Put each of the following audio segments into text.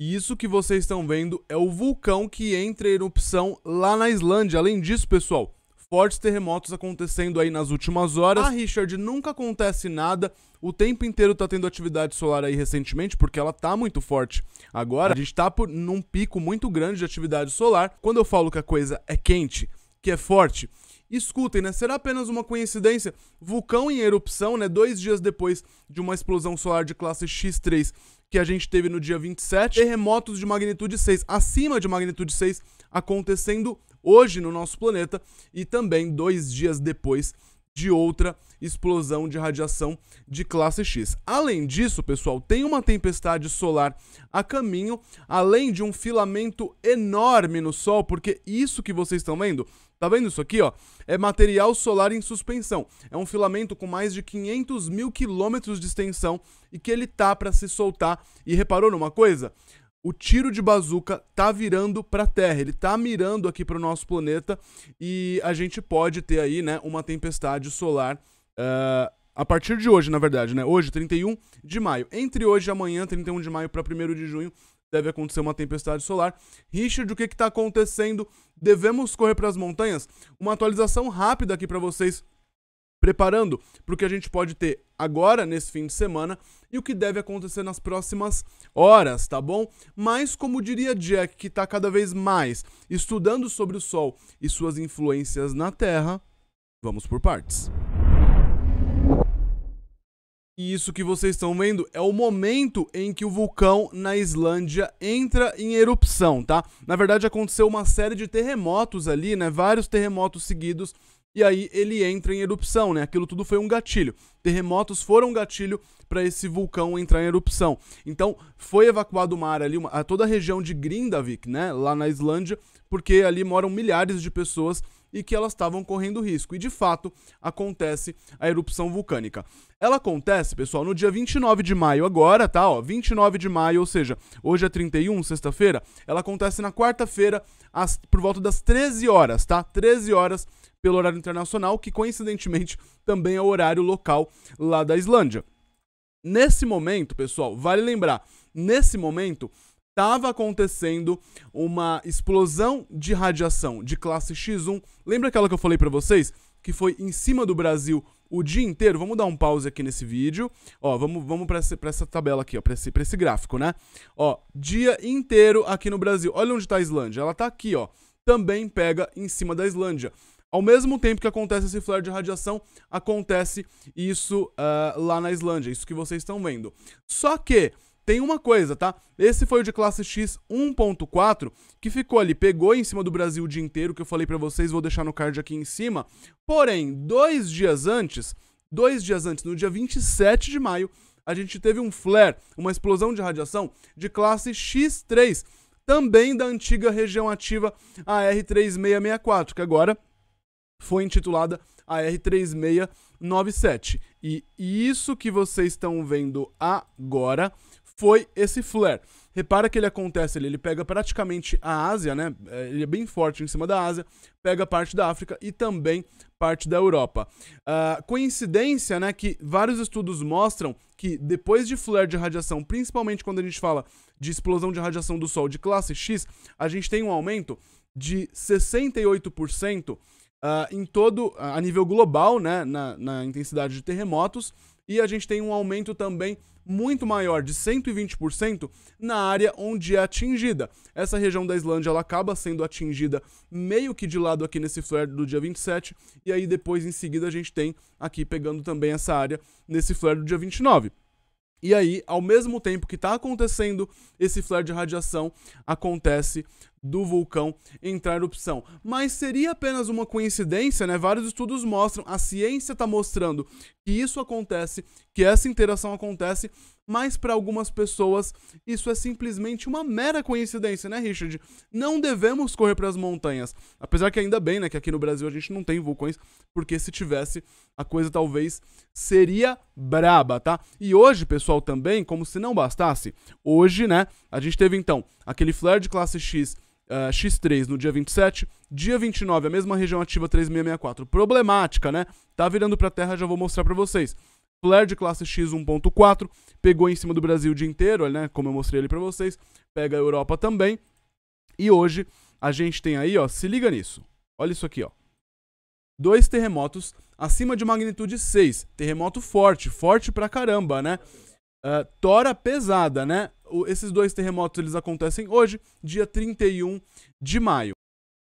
E isso que vocês estão vendo é o vulcão que entra em erupção lá na Islândia. Além disso, pessoal, fortes terremotos acontecendo aí nas últimas horas. A ah, Richard nunca acontece nada. O tempo inteiro tá tendo atividade solar aí recentemente, porque ela tá muito forte. Agora, a gente tá por, num pico muito grande de atividade solar. Quando eu falo que a coisa é quente, que é forte, escutem, né? Será apenas uma coincidência? Vulcão em erupção, né? Dois dias depois de uma explosão solar de classe X3 que a gente teve no dia 27, terremotos de magnitude 6, acima de magnitude 6, acontecendo hoje no nosso planeta e também dois dias depois de outra explosão de radiação de classe X. Além disso, pessoal, tem uma tempestade solar a caminho, além de um filamento enorme no Sol, porque isso que vocês estão vendo Tá vendo isso aqui, ó? É material solar em suspensão. É um filamento com mais de 500 mil quilômetros de extensão e que ele tá para se soltar. E reparou numa coisa? o tiro de bazuca tá virando para a Terra, ele tá mirando aqui para o nosso planeta e a gente pode ter aí, né, uma tempestade solar uh, a partir de hoje, na verdade, né? Hoje, 31 de maio. Entre hoje e amanhã, 31 de maio para 1 de junho, deve acontecer uma tempestade solar. Richard, o que está acontecendo? Devemos correr para as montanhas? Uma atualização rápida aqui para vocês preparando para o que a gente pode ter agora, nesse fim de semana, e o que deve acontecer nas próximas horas, tá bom? Mas, como diria Jack, que está cada vez mais estudando sobre o Sol e suas influências na Terra, vamos por partes. E isso que vocês estão vendo é o momento em que o vulcão na Islândia entra em erupção, tá? Na verdade, aconteceu uma série de terremotos ali, né? Vários terremotos seguidos e aí ele entra em erupção, né? Aquilo tudo foi um gatilho. Terremotos foram um gatilho para esse vulcão entrar em erupção. Então, foi evacuado uma área ali, uma, toda a região de Grindavik, né, lá na Islândia, porque ali moram milhares de pessoas e que elas estavam correndo risco. E de fato acontece a erupção vulcânica. Ela acontece, pessoal, no dia 29 de maio, agora, tá? Ó, 29 de maio, ou seja, hoje é 31, sexta-feira. Ela acontece na quarta-feira, por volta das 13 horas, tá? 13 horas pelo horário internacional, que coincidentemente também é o horário local lá da Islândia. Nesse momento, pessoal, vale lembrar, nesse momento estava acontecendo uma explosão de radiação de classe X1. Lembra aquela que eu falei para vocês? Que foi em cima do Brasil o dia inteiro. Vamos dar um pause aqui nesse vídeo. Ó, vamos, vamos para essa tabela aqui, ó, para esse, pra esse gráfico, né? Ó, dia inteiro aqui no Brasil. Olha onde está a Islândia. Ela está aqui, ó. Também pega em cima da Islândia. Ao mesmo tempo que acontece esse flare de radiação, acontece isso uh, lá na Islândia, isso que vocês estão vendo. Só que tem uma coisa, tá? Esse foi o de classe X 1.4, que ficou ali, pegou em cima do Brasil o dia inteiro, que eu falei para vocês, vou deixar no card aqui em cima. Porém, dois dias antes, dois dias antes, no dia 27 de maio, a gente teve um flare, uma explosão de radiação de classe X3, também da antiga região ativa AR3664, que agora foi intitulada AR3697. E isso que vocês estão vendo agora foi esse flare. Repara que ele acontece ali, ele pega praticamente a Ásia, né? É, ele é bem forte em cima da Ásia, pega parte da África e também parte da Europa. Uh, coincidência, né, que vários estudos mostram que depois de flare de radiação, principalmente quando a gente fala de explosão de radiação do Sol de classe X, a gente tem um aumento de 68% uh, ah, em todo, a nível global, né, na, na intensidade de terremotos, e a gente tem um aumento também muito maior de 120% na área onde é atingida. Essa região da Islândia ela acaba sendo atingida meio que de lado aqui nesse flare do dia 27 e aí depois em seguida a gente tem aqui pegando também essa área nesse flare do dia 29. E aí, ao mesmo tempo que está acontecendo esse flare de radiação, acontece do vulcão entrar em erupção. Mas seria apenas uma coincidência, né? Vários estudos mostram, a ciência está mostrando que isso acontece, que essa interação acontece, mas para algumas pessoas isso é simplesmente uma mera coincidência, né, Richard? Não devemos correr para as montanhas. Apesar que ainda bem, né, que aqui no Brasil a gente não tem vulcões, porque se tivesse, a coisa talvez seria braba, tá? E hoje, pessoal, também, como se não bastasse, hoje, né, a gente teve então aquele flare de classe X uh, eh, X3 no dia 27. Dia 29, a mesma região ativa 3664. Problemática, né? Tá virando para terra, já vou mostrar para vocês. Flare de classe X1.4, pegou em cima do Brasil o dia inteiro, né? Como eu mostrei ali para vocês. Pega a Europa também. E hoje a gente tem aí, ó, se liga nisso. Olha isso aqui, ó. Dois terremotos acima de magnitude 6. Terremoto forte, forte pra caramba, né? Uh, tora pesada, né? esses dois terremotos eles acontecem hoje, dia 31 de maio.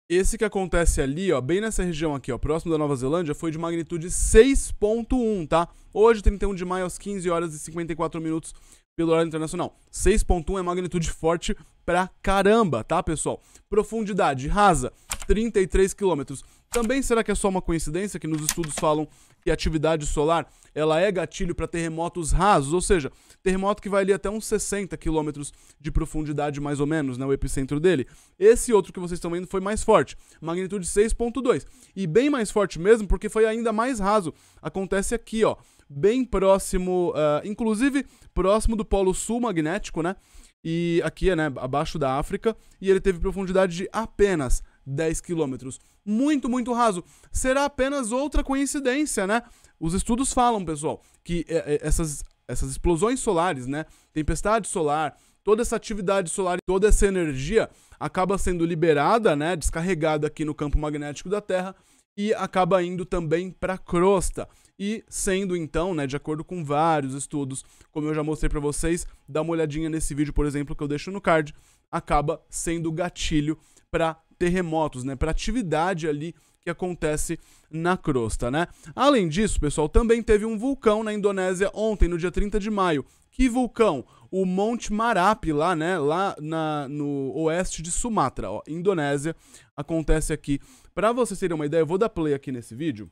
Esse que acontece ali, ó, bem nessa região aqui, ó, próximo da Nova Zelândia, foi de magnitude 6.1, tá? Hoje, 31 de maio, às 15 horas e 54 minutos, pelo horário internacional. 6.1 é magnitude forte pra caramba, tá, pessoal? Profundidade rasa, 33 quilômetros. Também será que é só uma coincidência que nos estudos falam que atividade solar ela é gatilho para terremotos rasos, ou seja, terremoto que vai ali até uns 60 quilômetros de profundidade mais ou menos, né, o epicentro dele. Esse outro que vocês estão vendo foi mais forte, magnitude 6.2, e bem mais forte mesmo porque foi ainda mais raso. Acontece aqui, ó, bem próximo, uh, inclusive próximo do polo sul magnético, né? E aqui é, né, abaixo da África, e ele teve profundidade de apenas 10 quilômetros muito, muito raso. Será apenas outra coincidência, né? Os estudos falam, pessoal, que é, é, essas, essas explosões solares, né? Tempestade solar, toda essa atividade solar, toda essa energia acaba sendo liberada, né? Descarregada aqui no campo magnético da Terra e acaba indo também para a crosta. E sendo então, né, de acordo com vários estudos, como eu já mostrei para vocês, dá uma olhadinha nesse vídeo, por exemplo, que eu deixo no card, acaba sendo gatilho para terremotos, né? Para atividade ali que acontece na crosta, né? Além disso, pessoal, também teve um vulcão na Indonésia ontem, no dia 30 de maio. Que vulcão? O Monte Marapi, lá, né? Lá na, no oeste de Sumatra, ó, Indonésia, acontece aqui. Para vocês terem uma ideia, eu vou dar play aqui nesse vídeo.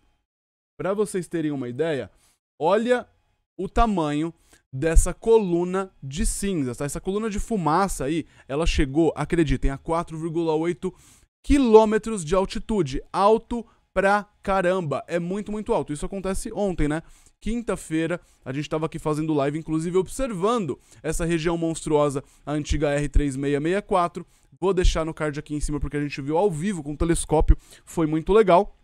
Para vocês terem uma ideia, olha o tamanho dessa coluna de cinzas, tá? Essa coluna de fumaça aí, ela chegou, acreditem, a 4,8 quilômetros de altitude, alto pra caramba, é muito, muito alto. Isso acontece ontem, né? Quinta-feira, a gente estava aqui fazendo live, inclusive observando essa região monstruosa, a antiga R3664. Vou deixar no card aqui em cima porque a gente viu ao vivo com o telescópio, foi muito legal.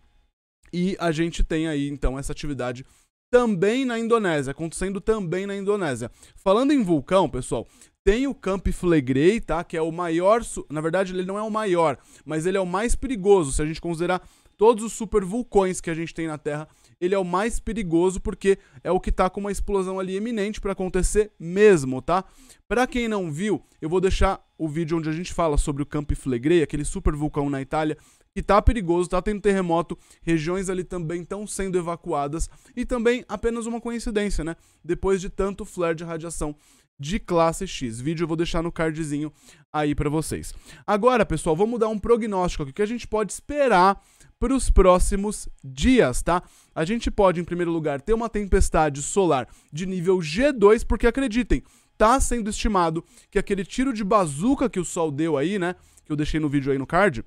E a gente tem aí então essa atividade também na Indonésia, acontecendo também na Indonésia. Falando em vulcão, pessoal, tem o Camp Flegrei, tá? Que é o maior, na verdade ele não é o maior, mas ele é o mais perigoso se a gente considerar todos os super vulcões que a gente tem na Terra. Ele é o mais perigoso porque é o que tá com uma explosão ali iminente para acontecer mesmo, tá? Para quem não viu, eu vou deixar o vídeo onde a gente fala sobre o Camp Flegrei, aquele super vulcão na Itália que tá perigoso, tá tendo terremoto, regiões ali também estão sendo evacuadas e também apenas uma coincidência, né? Depois de tanto flare de radiação de classe X. Vídeo eu vou deixar no cardzinho aí para vocês. Agora, pessoal, vamos dar um prognóstico aqui que a gente pode esperar para os próximos dias, tá? A gente pode, em primeiro lugar, ter uma tempestade solar de nível G2, porque acreditem, tá sendo estimado que aquele tiro de bazuca que o Sol deu aí, né? Que eu deixei no vídeo aí no card,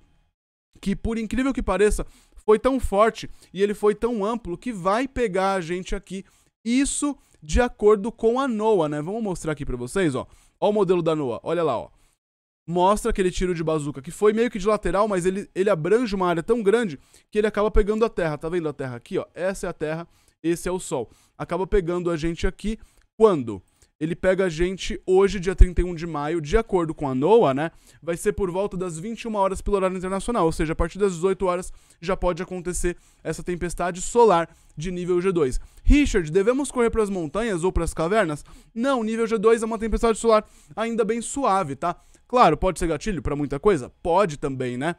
que, por incrível que pareça, foi tão forte e ele foi tão amplo que vai pegar a gente aqui. Isso de acordo com a NOAA, né? Vamos mostrar aqui para vocês, ó. Ó o modelo da NOAA, olha lá, ó. Mostra aquele tiro de bazuca que foi meio que de lateral, mas ele, ele abrange uma área tão grande que ele acaba pegando a Terra. Tá vendo a Terra aqui, ó? Essa é a Terra, esse é o Sol. Acaba pegando a gente aqui quando? ele pega a gente hoje, dia 31 de maio, de acordo com a NOAA, né? Vai ser por volta das 21 horas pelo horário internacional, ou seja, a partir das 18 horas já pode acontecer essa tempestade solar de nível G2. Richard, devemos correr para as montanhas ou para as cavernas? Não, nível G2 é uma tempestade solar ainda bem suave, tá? Claro, pode ser gatilho para muita coisa? Pode também, né?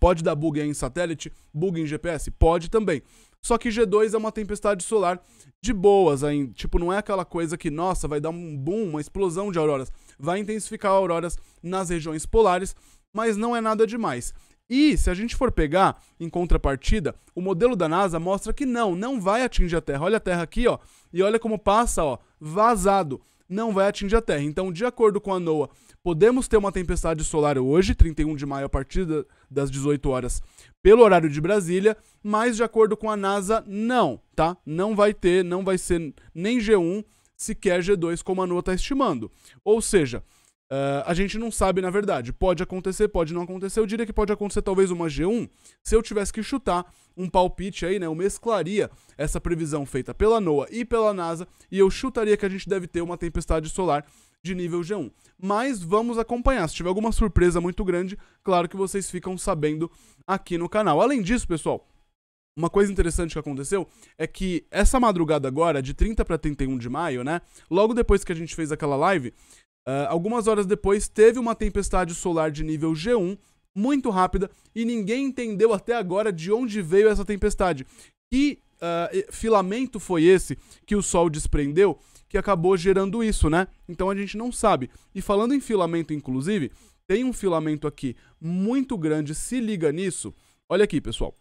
Pode dar bug em satélite, bug em GPS? Pode também. Só que G2 é uma tempestade solar de boas, tipo, não é aquela coisa que, nossa, vai dar um boom, uma explosão de auroras. Vai intensificar auroras nas regiões polares, mas não é nada demais. E se a gente for pegar em contrapartida, o modelo da NASA mostra que não, não vai atingir a Terra. Olha a Terra aqui, ó, e olha como passa, ó, vazado não vai atingir a Terra. Então, de acordo com a NOAA, podemos ter uma tempestade solar hoje, 31 de maio, a partir das 18 horas, pelo horário de Brasília, mas de acordo com a NASA, não, tá? Não vai ter, não vai ser nem G1, sequer G2, como a NOAA está estimando. Ou seja, Uh, a gente não sabe, na verdade. Pode acontecer, pode não acontecer. Eu diria que pode acontecer talvez uma G1. Se eu tivesse que chutar um palpite aí, né? Eu mesclaria essa previsão feita pela NOAA e pela NASA e eu chutaria que a gente deve ter uma tempestade solar de nível G1. Mas vamos acompanhar. Se tiver alguma surpresa muito grande, claro que vocês ficam sabendo aqui no canal. Além disso, pessoal, uma coisa interessante que aconteceu é que essa madrugada agora, de 30 para 31 de maio, né? Logo depois que a gente fez aquela live, ah, algumas horas depois, teve uma tempestade solar de nível G1, muito rápida, e ninguém entendeu até agora de onde veio essa tempestade. Que uh, filamento foi esse que o Sol desprendeu que acabou gerando isso, né? Então a gente não sabe. E falando em filamento, inclusive, tem um filamento aqui muito grande, se liga nisso. Olha aqui, pessoal.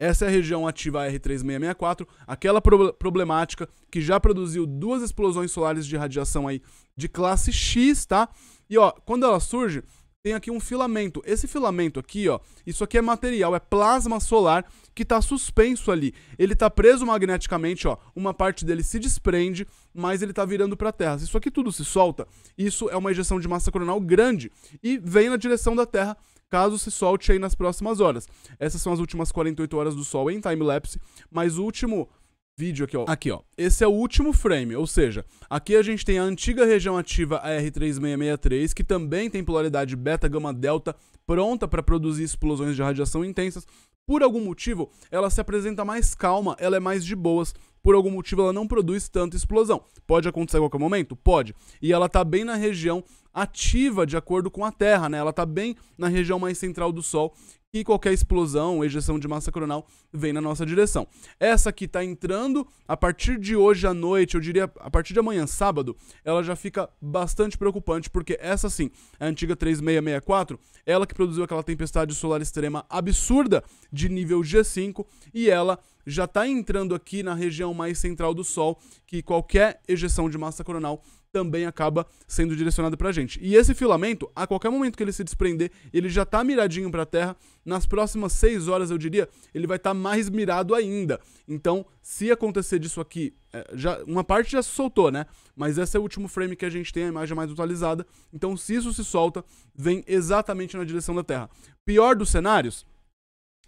Essa é a região ativa R3664, aquela pro problemática que já produziu duas explosões solares de radiação aí de classe X, tá? E ó, quando ela surge, tem aqui um filamento. Esse filamento aqui, ó, isso aqui é material, é plasma solar que está suspenso ali. Ele está preso magneticamente, ó, uma parte dele se desprende, mas ele está virando para a Terra. isso aqui tudo se solta, isso é uma ejeção de massa coronal grande e vem na direção da Terra caso se solte aí nas próximas horas. Essas são as últimas 48 horas do sol em time-lapse, mas o último vídeo aqui, ó. Aqui, ó. Esse é o último frame, ou seja, aqui a gente tem a antiga região ativa AR3663, que também tem polaridade beta gama delta pronta para produzir explosões de radiação intensas. Por algum motivo, ela se apresenta mais calma, ela é mais de boas por algum motivo ela não produz tanta explosão. Pode acontecer a qualquer momento? Pode. E ela está bem na região ativa de acordo com a Terra, né? Ela está bem na região mais central do Sol e qualquer explosão, ejeção de massa coronal vem na nossa direção. Essa que está entrando a partir de hoje à noite, eu diria a partir de amanhã, sábado, ela já fica bastante preocupante, porque essa sim, a antiga 3664, ela que produziu aquela tempestade solar extrema absurda de nível G5 e ela já está entrando aqui na região mais central do Sol, que qualquer ejeção de massa coronal também acaba sendo direcionada para a gente. E esse filamento, a qualquer momento que ele se desprender, ele já está miradinho para a Terra. Nas próximas 6 horas, eu diria, ele vai estar tá mais mirado ainda. Então, se acontecer disso aqui, é, já, uma parte já se soltou, né? Mas esse é o último frame que a gente tem, a imagem é mais atualizada. Então, se isso se solta, vem exatamente na direção da Terra. Pior dos cenários,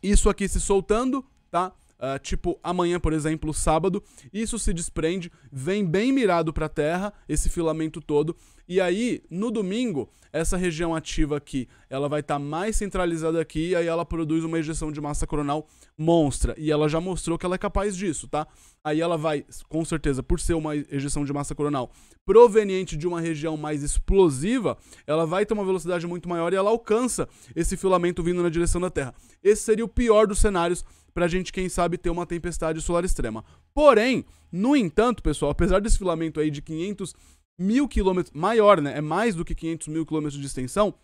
isso aqui se soltando, tá? uh, tipo amanhã, por exemplo, sábado, isso se desprende, vem bem mirado para a Terra, esse filamento todo, e aí, no domingo, essa região ativa aqui, ela vai estar tá mais centralizada aqui, e aí ela produz uma ejeção de massa coronal monstra. E ela já mostrou que ela é capaz disso, tá? Aí ela vai, com certeza, por ser uma ejeção de massa coronal proveniente de uma região mais explosiva, ela vai ter uma velocidade muito maior e ela alcança esse filamento vindo na direção da Terra. Esse seria o pior dos cenários para a gente, quem sabe, ter uma tempestade solar extrema. Porém, no entanto, pessoal, apesar desse filamento aí de 500 mil quilômetros, maior, né? É mais do que 500 mil quilômetros de extensão.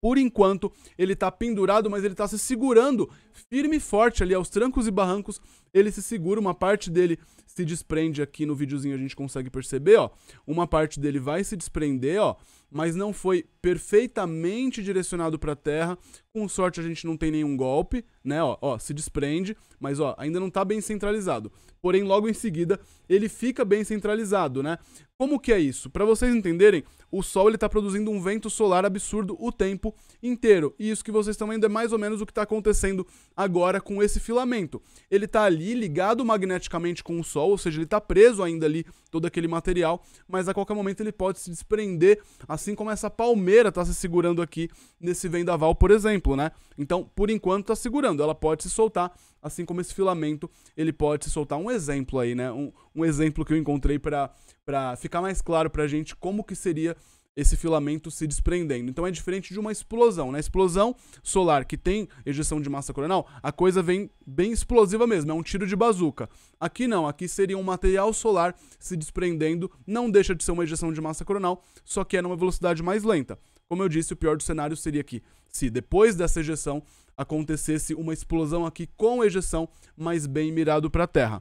Por enquanto, ele está pendurado, mas ele está se segurando firme e forte ali aos trancos e barrancos ele se segura, uma parte dele se desprende aqui no videozinho, a gente consegue perceber, ó. Uma parte dele vai se desprender, ó, mas não foi perfeitamente direcionado para a terra. Com sorte a gente não tem nenhum golpe, né, ó, ó, se desprende, mas ó, ainda não tá bem centralizado. Porém, logo em seguida, ele fica bem centralizado, né? Como que é isso? Para vocês entenderem, o Sol ele tá produzindo um vento solar absurdo o tempo inteiro. E isso que vocês estão vendo é mais ou menos o que está acontecendo agora com esse filamento. Ele tá ali ali ligado magneticamente com o Sol, ou seja, ele está preso ainda ali todo aquele material, mas a qualquer momento ele pode se desprender, assim como essa palmeira está se segurando aqui nesse vendaval, por exemplo, né? Então, por enquanto está segurando, ela pode se soltar, assim como esse filamento, ele pode se soltar. Um exemplo aí, né? Um, um exemplo que eu encontrei para ficar mais claro para a gente como que seria esse filamento se desprendendo. Então é diferente de uma explosão. Na né? explosão solar que tem ejeção de massa coronal, a coisa vem bem explosiva mesmo, é um tiro de bazuca. Aqui não, aqui seria um material solar se desprendendo, não deixa de ser uma ejeção de massa coronal, só que é numa velocidade mais lenta. Como eu disse, o pior do cenário seria que, se depois dessa ejeção acontecesse uma explosão aqui com ejeção, mas bem mirado para a Terra.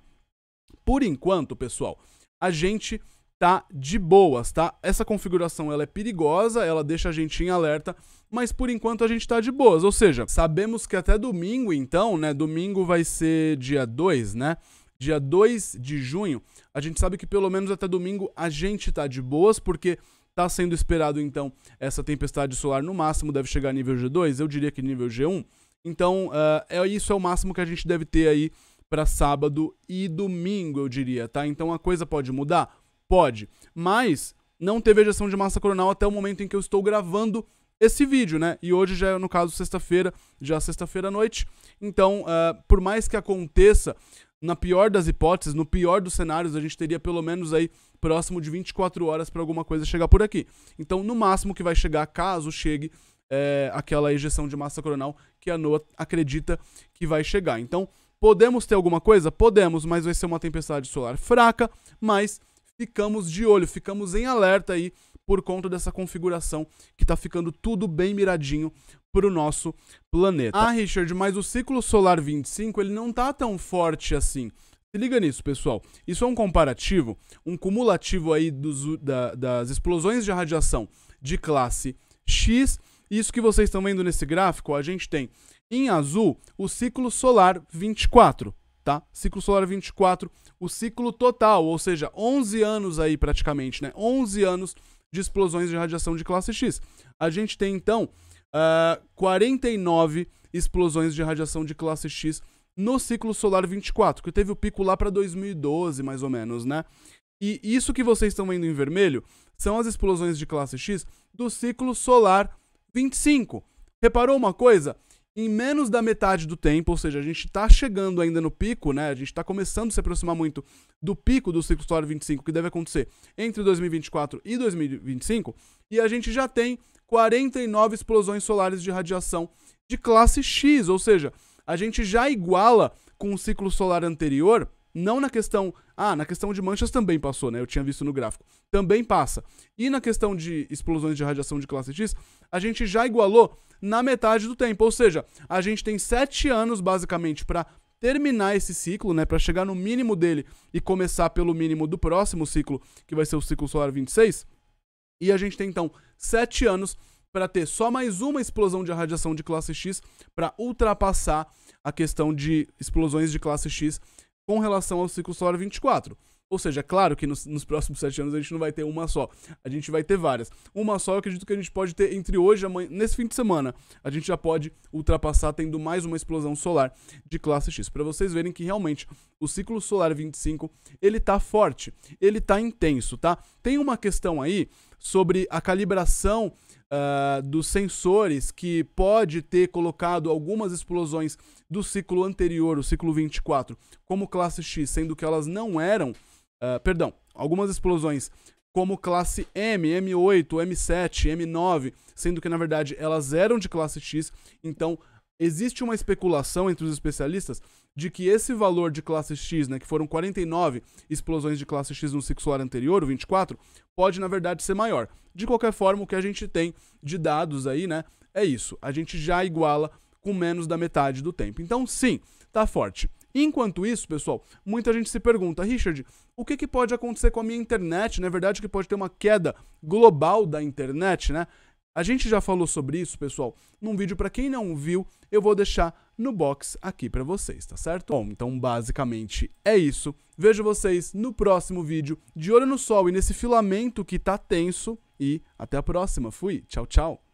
Por enquanto, pessoal, a gente tá de boas, tá? Essa configuração ela é perigosa, ela deixa a gente em alerta, mas por enquanto a gente tá de boas. Ou seja, sabemos que até domingo, então, né? Domingo vai ser dia 2, né? Dia 2 de junho, a gente sabe que pelo menos até domingo a gente tá de boas, porque tá sendo esperado então essa tempestade solar no máximo deve chegar a nível G2, eu diria que nível G1. Então, uh, é isso é o máximo que a gente deve ter aí para sábado e domingo, eu diria, tá? Então a coisa pode mudar? Pode. Mas não teve ejeção de massa coronal até o momento em que eu estou gravando esse vídeo, né? E hoje já é, no caso, sexta-feira, já é sexta-feira à noite. Então, uh, por mais que aconteça, na pior das hipóteses, no pior dos cenários, a gente teria pelo menos aí próximo de 24 horas para alguma coisa chegar por aqui. Então, no máximo que vai chegar, caso chegue, é aquela ejeção de massa coronal que a NOAA acredita que vai chegar. Então, podemos ter alguma coisa? Podemos, mas vai ser uma tempestade solar fraca, mas ficamos de olho, ficamos em alerta aí por conta dessa configuração que está ficando tudo bem miradinho para o nosso planeta. Ah, Richard, mas o ciclo solar 25 ele não tá tão forte assim. Se liga nisso, pessoal. Isso é um comparativo, um cumulativo aí dos, da, das explosões de radiação de classe X. Isso que vocês estão vendo nesse gráfico, a gente tem em azul o ciclo solar 24, tá? Ciclo solar 24, o ciclo total, ou seja, 11 anos aí praticamente, né? 11 anos de explosões de radiação de classe X. A gente tem então uh, ah, 49 explosões de radiação de classe X no ciclo solar 24, que teve o pico lá para 2012, mais ou menos, né? E isso que vocês estão vendo em vermelho são as explosões de classe X do ciclo solar 25. Reparou uma coisa? em menos da metade do tempo, ou seja, a gente está chegando ainda no pico, né? A gente está começando a se aproximar muito do pico do ciclo solar 25, que deve acontecer entre 2024 e 2025, e a gente já tem 49 explosões solares de radiação de classe X, ou seja, a gente já iguala com o ciclo solar anterior não na questão. Ah, na questão de manchas também passou, né? Eu tinha visto no gráfico. Também passa. E na questão de explosões de radiação de classe X, a gente já igualou na metade do tempo. Ou seja, a gente tem sete anos, basicamente, para terminar esse ciclo, né, para chegar no mínimo dele e começar pelo mínimo do próximo ciclo, que vai ser o ciclo solar 26. E a gente tem então 7 anos para ter só mais uma explosão de radiação de classe X para ultrapassar a questão de explosões de classe X com relação ao ciclo solar 24. Ou seja, é claro que nos, nos próximos sete anos a gente não vai ter uma só, a gente vai ter várias. Uma só eu acredito que a gente pode ter entre hoje e amanhã, nesse fim de semana, a gente já pode ultrapassar tendo mais uma explosão solar de classe X. Para vocês verem que realmente o ciclo solar 25, ele tá forte, ele tá intenso, tá? Tem uma questão aí sobre a calibração uh, dos sensores que pode ter colocado algumas explosões do ciclo anterior, o ciclo 24, como classe X, sendo que elas não eram. Uh, perdão, algumas explosões como classe M, M8, M7, M9, sendo que na verdade elas eram de classe X. Então, existe uma especulação entre os especialistas de que esse valor de classe X, né, que foram 49 explosões de classe X no ciclo solar anterior, 24, pode na verdade ser maior. De qualquer forma, o que a gente tem de dados aí, né, é isso. A gente já iguala com menos da metade do tempo. Então, sim, tá forte. Enquanto isso, pessoal, muita gente se pergunta, Richard, o que, que pode acontecer com a minha internet? Na é verdade, que pode ter uma queda global da internet, né? A gente já falou sobre isso, pessoal, num vídeo para quem não viu, eu vou deixar no box aqui para vocês, tá certo? Bom, então basicamente é isso. Vejo vocês no próximo vídeo. De olho no sol e nesse filamento que tá tenso e até a próxima. Fui, tchau, tchau.